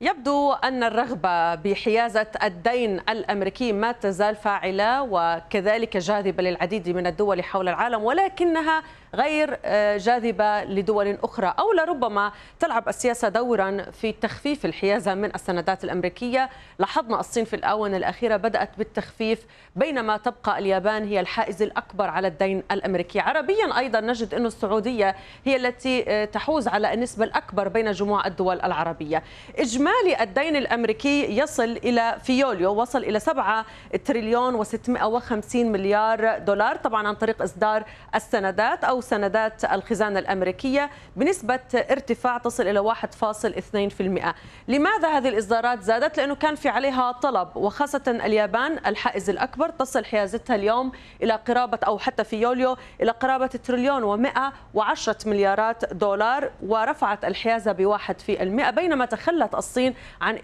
يبدو أن الرغبة بحيازة الدين الأمريكي ما تزال فاعلة وكذلك جاذبة للعديد من الدول حول العالم ولكنها غير آه، جاذبة لدول أخرى أو لربما تلعب السياسة دورا في تخفيف الحيازة من السندات الأمريكية لاحظنا الصين في الآونة الأخيرة بدأت بالتخفيف بينما تبقى اليابان هي الحائز الأكبر على الدين الأمريكي عربيا أيضا نجد أن السعودية هي التي آه، تحوز على النسبة الأكبر بين جموع الدول العربية إجماع إجمالي الدين الأمريكي يصل إلى في يوليو وصل إلى 7 تريليون و650 مليار دولار طبعا عن طريق إصدار السندات أو سندات الخزانة الأمريكية بنسبة ارتفاع تصل إلى 1.2% لماذا هذه الإصدارات زادت؟ لأنه كان في عليها طلب وخاصة اليابان الحائز الأكبر تصل حيازتها اليوم إلى قرابة أو حتى في يوليو إلى قرابة تريليون و110 مليارات دولار ورفعت الحيازة بواحد في المئة بينما تخلت الصين الصين عن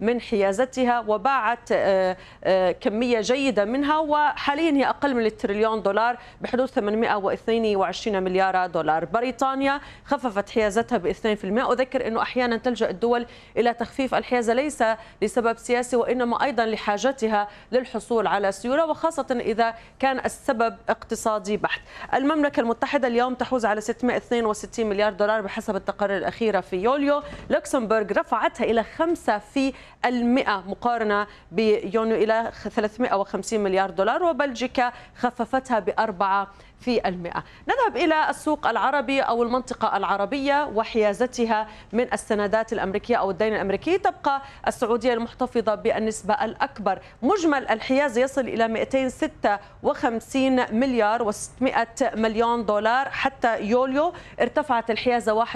2% من حيازتها وباعت آه، آه، كمية جيدة منها وحاليا هي أقل من التريليون دولار بحدود 822 مليار دولار بريطانيا خففت حيازتها ب 2% أذكر أنه أحيانا تلجأ الدول إلى تخفيف الحيازة ليس لسبب سياسي وإنما أيضا لحاجتها للحصول على سيولة وخاصة إذا كان السبب اقتصادي بحت المملكة المتحدة اليوم تحوز على 662 مليار دولار بحسب التقارير الأخيرة في يوليو لوكسمبورغ بلومبرج رفعتها إلى 5% مقارنة بيونيو إلى 350 مليار دولار وبلجيكا خففتها بأربعة في المئة نذهب إلى السوق العربي أو المنطقة العربية وحيازتها من السندات الأمريكية أو الدين الأمريكي تبقى السعودية المحتفظة بالنسبة الأكبر مجمل الحيازة يصل إلى 256 مليار و600 مليون دولار حتى يوليو ارتفعت الحيازة 1%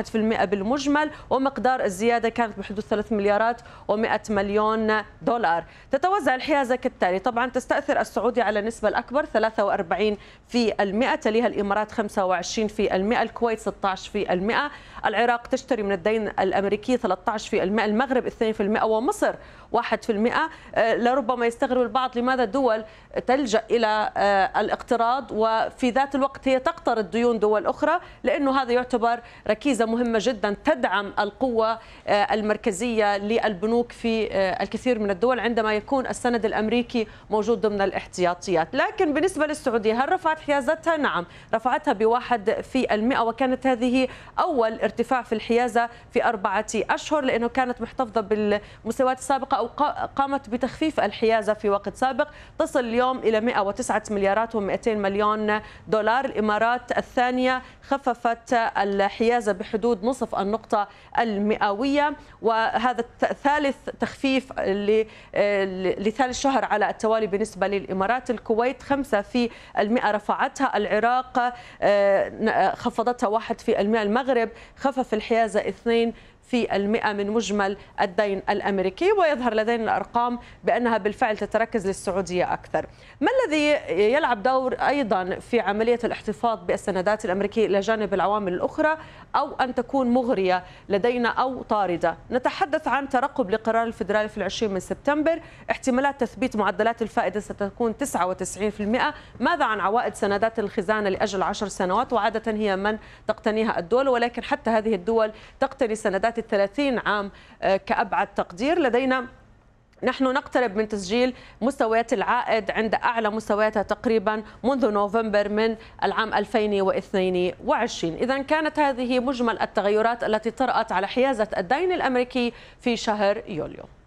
بالمجمل ومقدار الزيادة الزيادة كانت بحدود 3 مليارات و100 مليون دولار تتوزع الحيازة كالتالي طبعا تستأثر السعودية على النسبة الأكبر 43 في المئة تليها الإمارات 25 في المئة الكويت 16 في المئة العراق تشتري من الدين الأمريكي 13 في المئة المغرب 2 في المئة ومصر 1 في المئة آه، لربما يستغرب البعض لماذا دول تلجأ إلى آه، الاقتراض وفي ذات الوقت هي تقترض ديون دول أخرى لأنه هذا يعتبر ركيزة مهمة جدا تدعم القوة آه، آه، المركزية للبنوك في آه، الكثير من الدول عندما يكون السند الأمريكي موجود ضمن الاحتياطيات لكن بالنسبة للسعودية هل رفعت حيازتها؟ نعم رفعتها بواحد في المئة وكانت هذه أول ارتفاع في الحيازة في أربعة أشهر لأنه كانت محتفظة بالمستويات السابقة أو قامت بتخفيف الحيازة في وقت سابق تصل اليوم إلى 109 مليارات و200 مليون دولار الإمارات الثانية خففت الحيازة بحدود نصف النقطة المئوية وهذا ثالث تخفيف لثالث شهر على التوالي بالنسبة للإمارات الكويت 5% رفعتها العراق آه، خفضتها 1% المغرب خفف الحيازة 2 في المئة من مجمل الدين الأمريكي ويظهر لدينا الأرقام بأنها بالفعل تتركز للسعودية أكثر ما الذي يلعب دور أيضا في عملية الاحتفاظ بالسندات الأمريكية إلى جانب العوامل الأخرى أو أن تكون مغرية لدينا أو طاردة نتحدث عن ترقب لقرار الفدرالي في العشرين من سبتمبر احتمالات تثبيت معدلات الفائدة ستكون 99% ماذا عن عوائد سندات الخزانة لأجل عشر سنوات وعادة هي من تقتنيها الدول ولكن حتى هذه الدول تقتني سندات فئات الثلاثين عام آه، كأبعد تقدير لدينا نحن نقترب من تسجيل مستويات العائد عند أعلى مستوياتها تقريبا منذ نوفمبر من العام 2022 إذا كانت هذه مجمل التغيرات التي طرأت على حيازة الدين الأمريكي في شهر يوليو